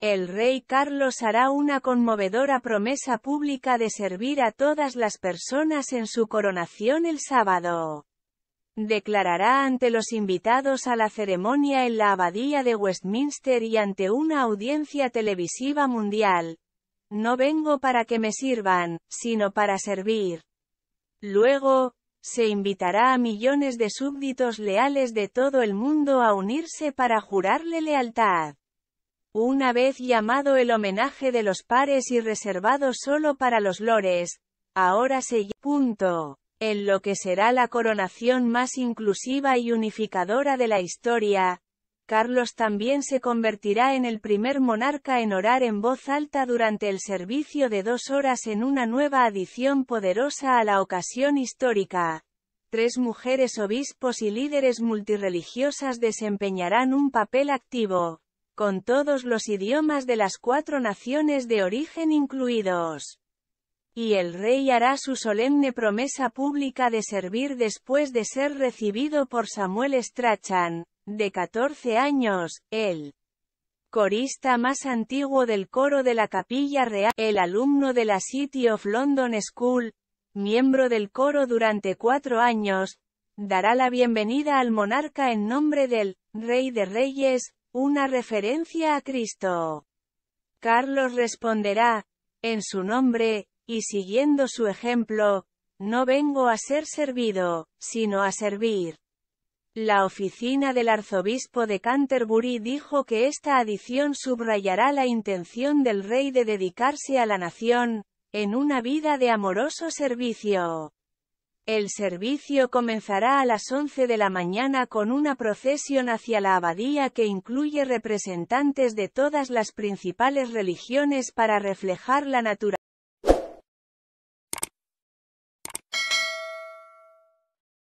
El rey Carlos hará una conmovedora promesa pública de servir a todas las personas en su coronación el sábado. Declarará ante los invitados a la ceremonia en la abadía de Westminster y ante una audiencia televisiva mundial. No vengo para que me sirvan, sino para servir. Luego, se invitará a millones de súbditos leales de todo el mundo a unirse para jurarle lealtad. Una vez llamado el homenaje de los pares y reservado solo para los lores, ahora se punto en lo que será la coronación más inclusiva y unificadora de la historia, Carlos también se convertirá en el primer monarca en orar en voz alta durante el servicio de dos horas en una nueva adición poderosa a la ocasión histórica. Tres mujeres obispos y líderes multirreligiosas desempeñarán un papel activo con todos los idiomas de las cuatro naciones de origen incluidos. Y el rey hará su solemne promesa pública de servir después de ser recibido por Samuel Strachan, de 14 años, el corista más antiguo del coro de la Capilla Real, el alumno de la City of London School, miembro del coro durante cuatro años, dará la bienvenida al monarca en nombre del Rey de Reyes, una referencia a Cristo. Carlos responderá, en su nombre, y siguiendo su ejemplo, no vengo a ser servido, sino a servir. La oficina del arzobispo de Canterbury dijo que esta adición subrayará la intención del rey de dedicarse a la nación, en una vida de amoroso servicio. El servicio comenzará a las 11 de la mañana con una procesión hacia la abadía que incluye representantes de todas las principales religiones para reflejar la naturaleza